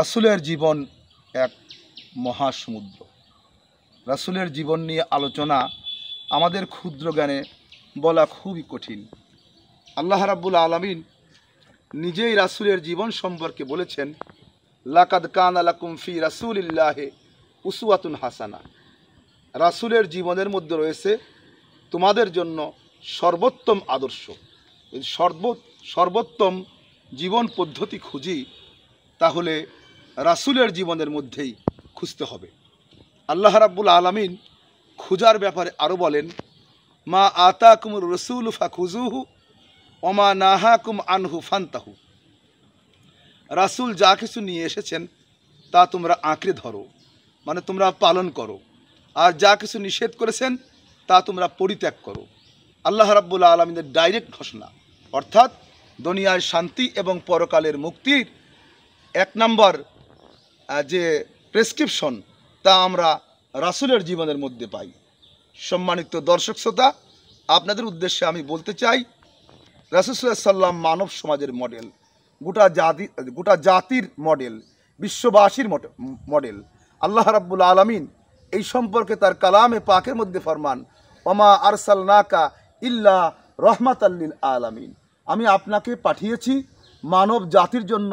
রাসুলের জীবন এক মহাসমুদ্র রাসুলের জীবন নিয়ে আলোচনা আমাদের ক্ষুদ্র জ্ঞানে বলা খুবই কঠিন আল্লাহ রাবুল আলমিন নিজেই রাসুলের জীবন সম্পর্কে বলেছেন লাকাদ কান আলাকুম ফি রাসুলিল্লাহে উসুয়াতুন হাসানা রাসুলের জীবনের মধ্যে রয়েছে তোমাদের জন্য সর্বোত্তম আদর্শ সর্ব সর্বোত্তম জীবন পদ্ধতি খুঁজি তাহলে রাসুলের জীবনের মধ্যেই খুঁজতে হবে আল্লাহ রাব্বুল আলমিন খুজার ব্যাপারে আরও বলেন মা আতা কুমুর রসুল ফা খুজুহু নাহা নাহাকুম আনহু ফান্তাহু রাসুল যা কিছু নিয়ে এসেছেন তা তোমরা আঁকড়ে ধরো মানে তোমরা পালন করো আর যা কিছু নিষেধ করেছেন তা তোমরা পরিত্যাগ করো আল্লাহ রাব্বুল আলমিনের ডাইরেক্ট ঘোষণা অর্থাৎ দুনিয়ায় শান্তি এবং পরকালের মুক্তির এক নম্বর যে প্রেসক্রিপশন তা আমরা রাসুলের জীবনের মধ্যে পাই সম্মানিত দর্শক শ্রোতা আপনাদের উদ্দেশ্যে আমি বলতে চাই রাসুসুল্লাহ সাল্লাম মানব সমাজের মডেল গোটা জাতি গোটা জাতির মডেল বিশ্ববাসীর মডেল আল্লাহ রাব্বুল আলমিন এই সম্পর্কে তার কালামে পাকের মধ্যে ফরমান ওমা আরসাল নাকা ইল্লা রহমাত আল্লিল আলামিন আমি আপনাকে পাঠিয়েছি মানব জাতির জন্য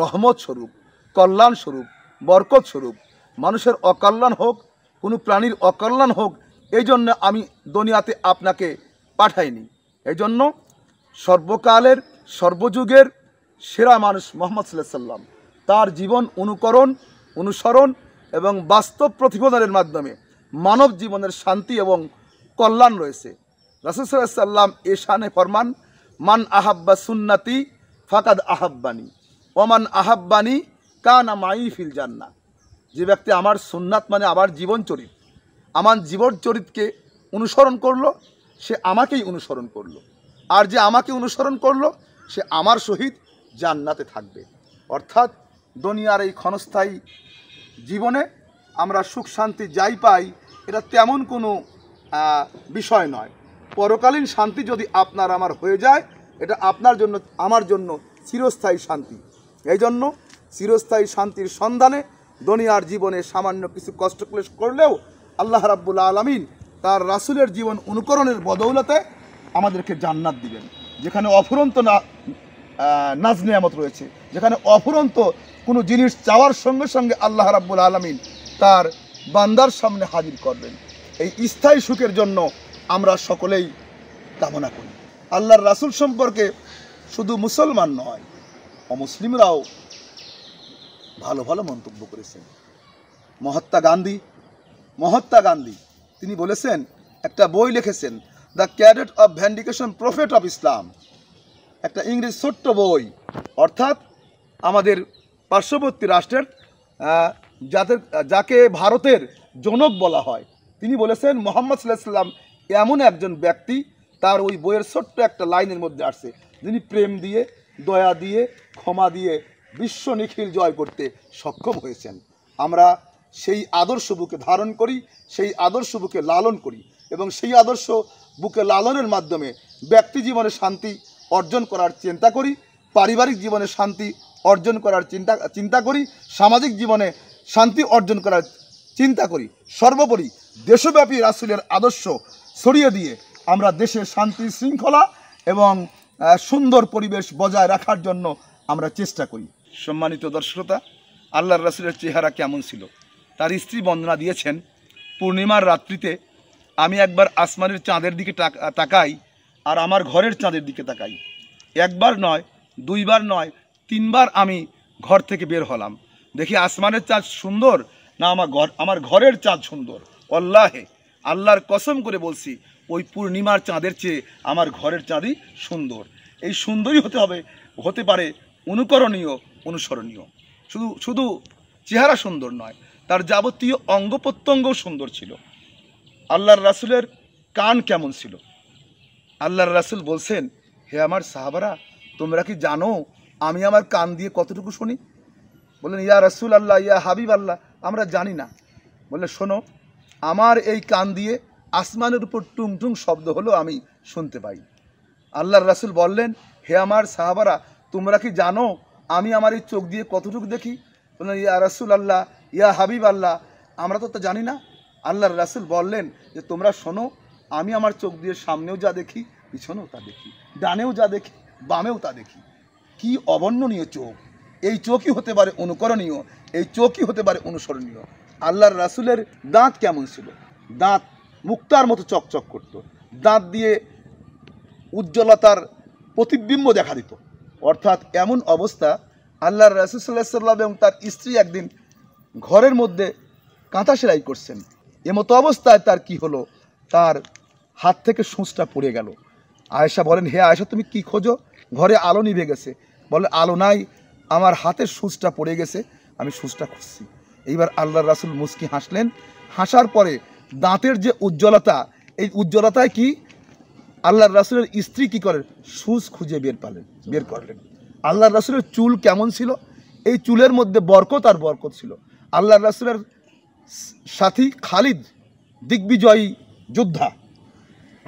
রহমত স্বরূপ কল্যাণ স্বরূপ বরকত স্বরূপ মানুষের অকল্যাণ হোক কোনো প্রাণীর অকল্যাণ হোক এই জন্য আমি দুনিয়াতে আপনাকে পাঠাইনি এই জন্য সর্বকালের সর্বযুগের সেরা মানুষ মোহাম্মদ সাল্লাম তার জীবন অনুকরণ অনুসরণ এবং বাস্তব প্রতিবেদনের মাধ্যমে মানব জীবনের শান্তি এবং কল্যাণ রয়েছে রাসুসাল্লাম এ ফরমান মান আহাব্বা সুন্নাতি ফাকাদ আহাব্বানি ওমান আহাব্বানী কানা মাই ফিল জান্না যে ব্যক্তি আমার সুন্নাত মানে আমার জীবন চরিত আমার জীবন চরিতকে অনুসরণ করলো সে আমাকেই অনুসরণ করলো আর যে আমাকে অনুসরণ করলো সে আমার সহিত জান্নাতে থাকবে অর্থাৎ দুনিয়ার এই ক্ষণস্থায়ী জীবনে আমরা সুখ শান্তি যাই পাই এটা তেমন কোনো বিষয় নয় পরকালীন শান্তি যদি আপনার আমার হয়ে যায় এটা আপনার জন্য আমার জন্য চিরস্থায়ী শান্তি এই জন্য চিরস্থায়ী শান্তির সন্ধানে দুনিয়ার জীবনে সামান্য কিছু কষ্ট ক্লেশ করলেও আল্লাহ রাব্বুল আলমিন তার রাসুলের জীবন অনুকরণের বদৌলতে আমাদেরকে জান্নাত দিবেন যেখানে অফুরন্ত না নাজ নিয়ামত রয়েছে যেখানে অফুরন্ত কোনো জিনিস চাওয়ার সঙ্গে সঙ্গে আল্লাহ রাব্বুল আলমিন তার বান্দার সামনে হাজির করবেন এই স্থায়ী সুখের জন্য আমরা সকলেই কামনা করি আল্লাহর রাসুল সম্পর্কে শুধু মুসলমান নয় অমুসলিমরাও ভালো ভালো মন্তব্য করেছেন মহাত্মা গান্ধী মহাত্মা গান্ধী তিনি বলেছেন একটা বই লিখেছেন the cadet of vindication prophet of Islam একটা ইংরেজ ছোট্ট বই অর্থাৎ আমাদের পার্শ্ববর্তী রাষ্ট্রের যাদের যাকে ভারতের জনক বলা হয় তিনি বলেছেন মোহাম্মদ সাল্লাহাম এমন একজন ব্যক্তি তার ওই বইয়ের ছোট্ট একটা লাইনের মধ্যে আসছে যিনি প্রেম দিয়ে দয়া দিয়ে ক্ষমা দিয়ে বিশ্ব নিখিল জয় করতে সক্ষম হয়েছেন আমরা সেই আদর্শ বুকে ধারণ করি সেই আদর্শ বুকে লালন করি এবং সেই আদর্শ বুকে লালনের মাধ্যমে ব্যক্তি জীবনে শান্তি অর্জন করার চিন্তা করি পারিবারিক জীবনে শান্তি অর্জন করার চিন্তা চিন্তা করি সামাজিক জীবনে শান্তি অর্জন করার চিন্তা করি সর্বোপরি দেশব্যাপী রাসুলের আদর্শ ছড়িয়ে দিয়ে আমরা দেশের শান্তি শৃঙ্খলা এবং সুন্দর পরিবেশ বজায় রাখার জন্য আমরা চেষ্টা করি সম্মানিত দর্শকতা আল্লাহর রাসুলের চেহারা কেমন ছিল তার স্ত্রী বন্দনা দিয়েছেন পূর্ণিমার রাত্রিতে আমি একবার আসমানের চাঁদের দিকে তাকাই আর আমার ঘরের চাঁদের দিকে তাকাই একবার নয় দুইবার নয় তিনবার আমি ঘর থেকে বের হলাম দেখি আসমানের চাঁদ সুন্দর না আমার ঘর আমার ঘরের চাঁদ সুন্দর অল্লাহে আল্লাহর কসম করে বলছি ওই পূর্ণিমার চাঁদের চেয়ে আমার ঘরের চাঁদই সুন্দর এই সুন্দরই হতে হবে হতে পারে অনুকরণীয় অনুসরণীয় শুধু শুধু চেহারা সুন্দর নয় তার যাবতীয় অঙ্গ প্রত্যঙ্গও সুন্দর ছিল আল্লাহর রাসুলের কান কেমন ছিল আল্লাহর রাসুল বলছেন হে আমার সাহাবারা তোমরা কি জানো আমি আমার কান দিয়ে কতটুকু শুনি বললেন ইয়া রাসুল আল্লাহ ইয়া হাবিব আল্লাহ আমরা জানি না বললে শোনো আমার এই কান দিয়ে আসমানের উপর টুং টুং শব্দ হলো আমি শুনতে পাই আল্লাহর রাসুল বললেন হে আমার সাহাবারা তোমরা কি জানো আমি আমার এই চোখ দিয়ে কতটুকু দেখি বললেন ইয়া রাসুল আল্লাহ ইয়া হাবিব আল্লাহ আমরা তো তা জানি না আল্লাহর রাসুল বললেন যে তোমরা শোনো আমি আমার চোখ দিয়ে সামনেও যা দেখি পিছনেও তা দেখি ডানেও যা দেখি বামেও তা দেখি কি অবর্ণনীয় চোখ এই চোখই হতে পারে অনুকরণীয় এই চোখই হতে পারে অনুসরণীয় আল্লাহর রাসুলের দাঁত কেমন ছিল দাঁত মুক্তার মতো চকচক করত দাঁত দিয়ে উজ্জ্বলতার প্রতিবিম্ব দেখা দিত অর্থাৎ এমন অবস্থা আল্লাহর রসুল্লাহ সাল্লাম এবং তার স্ত্রী একদিন ঘরের মধ্যে কাঁথা সেলাই করছেন এমতো অবস্থায় তার কি হলো তার হাত থেকে সূচটা পড়ে গেল আয়েশা বলেন হে আয়েশা তুমি কি খোঁজো ঘরে আলো নিভে গেছে বলে আলো নাই আমার হাতের সূচটা পড়ে গেছে আমি সূচটা খুঁজছি এইবার আল্লাহ রাসুল মুস্কি হাসলেন হাসার পরে দাঁতের যে উজ্জ্বলতা এই উজ্জ্বলতায় কি আল্লাহর রাসুলের স্ত্রী কি করেন সুচ খুঁজে বের পালেন বের করলেন আল্লাহর রাসুলের চুল কেমন ছিল এই চুলের মধ্যে বরকত আর বরকত ছিল আল্লাহর রাসুলের সাথী খালিদ দিগ্বিজয়ী যোদ্ধা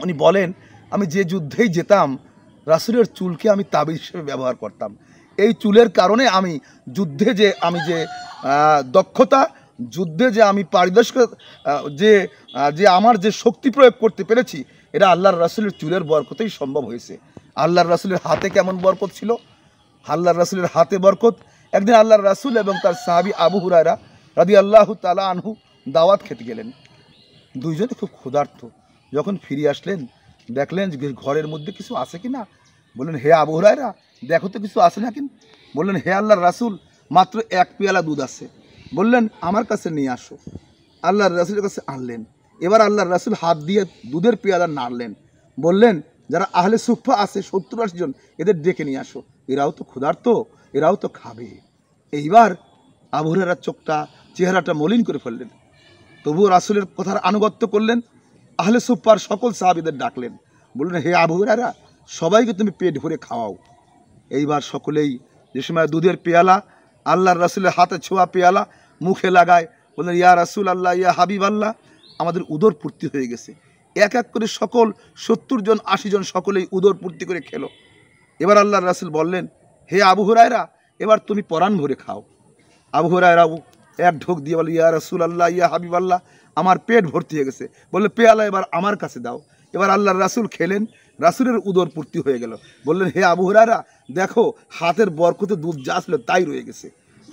উনি বলেন আমি যে যুদ্ধেই যেতাম রাসুলের চুলকে আমি তাবিজ হিসেবে ব্যবহার করতাম এই চুলের কারণে আমি যুদ্ধে যে আমি যে দক্ষতা যুদ্ধে যে আমি পারিদর্শক যে যে আমার যে শক্তি প্রয়োগ করতে পেরেছি এটা আল্লাহর রাসুলের চুলের বরকতেই সম্ভব হয়েছে আল্লাহর রাসুলের হাতে কেমন বরকত ছিল আল্লাহর রাসুলের হাতে বরকত একদিন আল্লাহর রাসুল এবং তার সাহাবি আবু হুরায়রা রাদি আল্লাহ তালা আনহু দাওয়াত খেতে গেলেন দুইজনে খুব ক্ষুধার্ত যখন ফিরে আসলেন দেখলেন যে ঘরের মধ্যে কিছু আছে কি না বললেন হে আবু হুরায়রা দেখো তো কিছু আছে না কিন বললেন হে আল্লাহর রাসুল মাত্র এক পেয়ালা দুধ আছে বললেন আমার কাছে নিয়ে আসো আল্লাহর রাসুলের কাছে আনলেন এবার আল্লাহ রাসুল হাত দিয়ে দুধের পেয়াদা নাড়লেন বললেন যারা আহলে সুফা আছে সত্তর আশি জন এদের ডেকে নিয়ে আসো এরাও তো ক্ষুধার্ত এরাও তো খাবে এইবার আবুহরার চোখটা চেহারাটা মলিন করে ফেললেন তবুও রাসুলের কথার আনুগত্য করলেন আহলে সুফার সকল সাহাবিদের ডাকলেন বললেন হে আবুহরারা সবাইকে তুমি পেট ভরে খাওয়াও এইবার সকলেই যে সময় দুধের পেয়ালা আল্লাহর রাসুলের হাতে ছোঁয়া পেয়ালা মুখে লাগায় বললেন ইয়া রাসুল আল্লাহ ইয়া হাবিব আল্লাহ আমাদের উদর পূর্তি হয়ে গেছে এক এক করে সকল সত্তর জন আশি জন সকলেই উদর পূর্তি করে খেলো এবার আল্লাহ রাসুল বললেন হে আবু হুরায়রা এবার তুমি পরাণ ভরে খাও আবু হুরায়রাও এক ঢোক দিয়ে বলে ইয়া রাসুল আল্লাহ ইয়া হাবিব আল্লাহ আমার পেট ভর্তি হয়ে গেছে বললে পেয়ালা এবার আমার কাছে দাও এবার আল্লাহর রাসুল খেলেন রাসুলের উদর পূর্তি হয়ে গেল বললেন হে আবু হুরায়রা দেখো হাতের বরকতে দুধ যা ছিল তাই রয়ে গেছে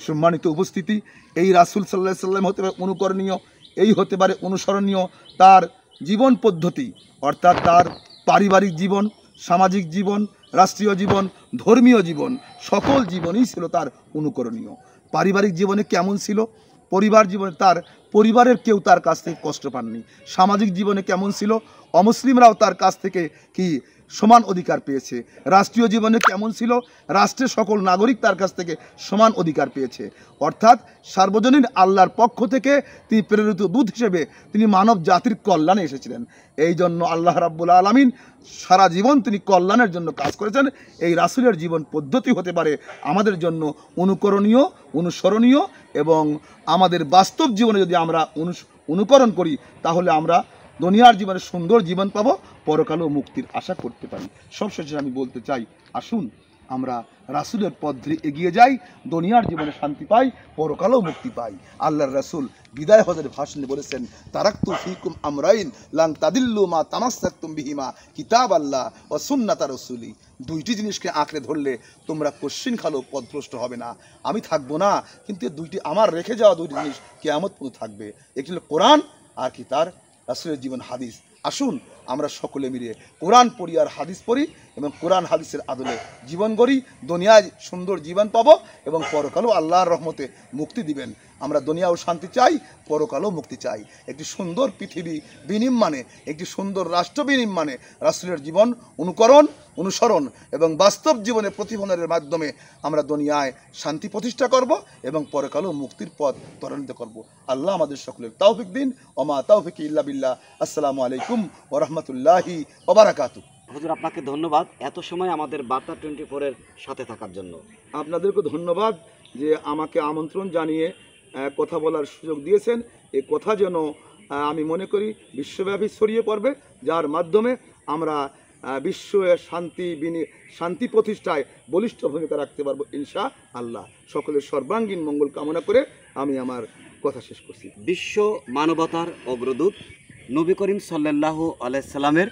সম্মানিত উপস্থিতি এই রাসুল সাল্লাহ সাল্লাম হতে অনুকরণীয় এই হতে পারে অনুসরণীয় তার জীবন পদ্ধতি অর্থাৎ তার পারিবারিক জীবন সামাজিক জীবন রাষ্ট্রীয় জীবন ধর্মীয় জীবন সকল জীবনই ছিল তার অনুকরণীয় পারিবারিক জীবনে কেমন ছিল পরিবার জীবনে তার পরিবারের কেউ তার কাছ থেকে কষ্ট পাননি সামাজিক জীবনে কেমন ছিল অমুসলিমরাও তার কাছ থেকে কি সমান অধিকার পেয়েছে রাষ্ট্রীয় জীবনে কেমন ছিল রাষ্ট্রের সকল নাগরিক তার কাছ থেকে সমান অধিকার পেয়েছে অর্থাৎ সার্বজনীন আল্লাহর পক্ষ থেকে তিনি প্রেরিত দূত হিসেবে তিনি মানব জাতির কল্যাণে এসেছিলেন এই জন্য আল্লাহ রাব্বুল আলমিন সারা জীবন তিনি কল্যাণের জন্য কাজ করেছেন এই রাসুলের জীবন পদ্ধতি হতে পারে আমাদের জন্য অনুকরণীয় অনুসরণীয় এবং আমাদের বাস্তব জীবনে যদি আমরা অনুকরণ করি তাহলে আমরা দুনিয়ার জীবনে সুন্দর জীবন পাবো পরকালেও মুক্তির আশা করতে পারি সবশেষে আমি বলতে চাই আসুন আমরা রাসুলের পথ ধরে এগিয়ে যাই দুনিয়ার জীবনে শান্তি পাই পরকালেও মুক্তি পাই আল্লাহর রাসুল বিদায় হজের ভাষণে বলেছেন তারাক্তু ফিকুম আমরাইন লাং তাদিল্লু মা তামাস্তাকুম বিহিমা কিতাব আল্লাহ ও সুন্নাতা রসুলি দুইটি জিনিসকে আঁকড়ে ধরলে তোমরা কশ্চিন খালো পদভ্রষ্ট হবে না আমি থাকবো না কিন্তু দুইটি আমার রেখে যাওয়া দুইটি জিনিস কেয়ামত পর্যন্ত থাকবে একটি হলো কোরআন আর কি তার রাসুলের জীবন হাদিস আসুন আমরা সকলে মিলে কোরআন পড়ি আর হাদিস পড়ি এবং কোরআন হাদিসের আদলে জীবন গড়ি দুনিয়ায় সুন্দর জীবন পাব এবং পরকালও আল্লাহর রহমতে মুক্তি দিবেন আমরা দুনিয়াও শান্তি চাই পরকালও মুক্তি চাই একটি সুন্দর পৃথিবী বিনির্মাণে একটি সুন্দর রাষ্ট্র বিনির্মাণে রাষ্ট্রের জীবন অনুকরণ অনুসরণ এবং বাস্তব জীবনে প্রতিফলনের মাধ্যমে আমরা দুনিয়ায় শান্তি প্রতিষ্ঠা করব এবং পরকালও মুক্তির পথ ত্বরান্বিত করব আল্লাহ আমাদের সকলের তাওফিক দিন ওমা তাওফিক ইল্লা বিল্লাহ আসসালামু আলাইকুম রহমতুল্লাহি ওবারাকাতু হুজুর আপনাকে ধন্যবাদ এত সময় আমাদের বার্তা টোয়েন্টি ফোরের সাথে থাকার জন্য আপনাদেরকে ধন্যবাদ যে আমাকে আমন্ত্রণ জানিয়ে কথা বলার সুযোগ দিয়েছেন এ কথা যেন আমি মনে করি বিশ্বব্যাপী ছড়িয়ে পড়বে যার মাধ্যমে আমরা বিশ্বের শান্তি বিনি শান্তি প্রতিষ্ঠায় বলিষ্ঠ ভূমিকা রাখতে পারবো ইনশা আল্লাহ সকলের সর্বাঙ্গীন মঙ্গল কামনা করে আমি আমার কথা শেষ করছি বিশ্ব মানবতার অগ্রদূত নবী করিম সাল্লাহ আলাইসাল্লামের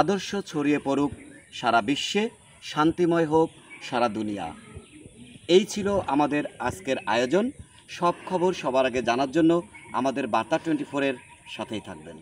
আদর্শ ছড়িয়ে পড়ুক সারা বিশ্বে শান্তিময় হোক সারা দুনিয়া এই ছিল আমাদের আজকের আয়োজন সব খবর সবার আগে জানার জন্য আমাদের বার্তা টোয়েন্টি ফোরের সাথেই থাকবেন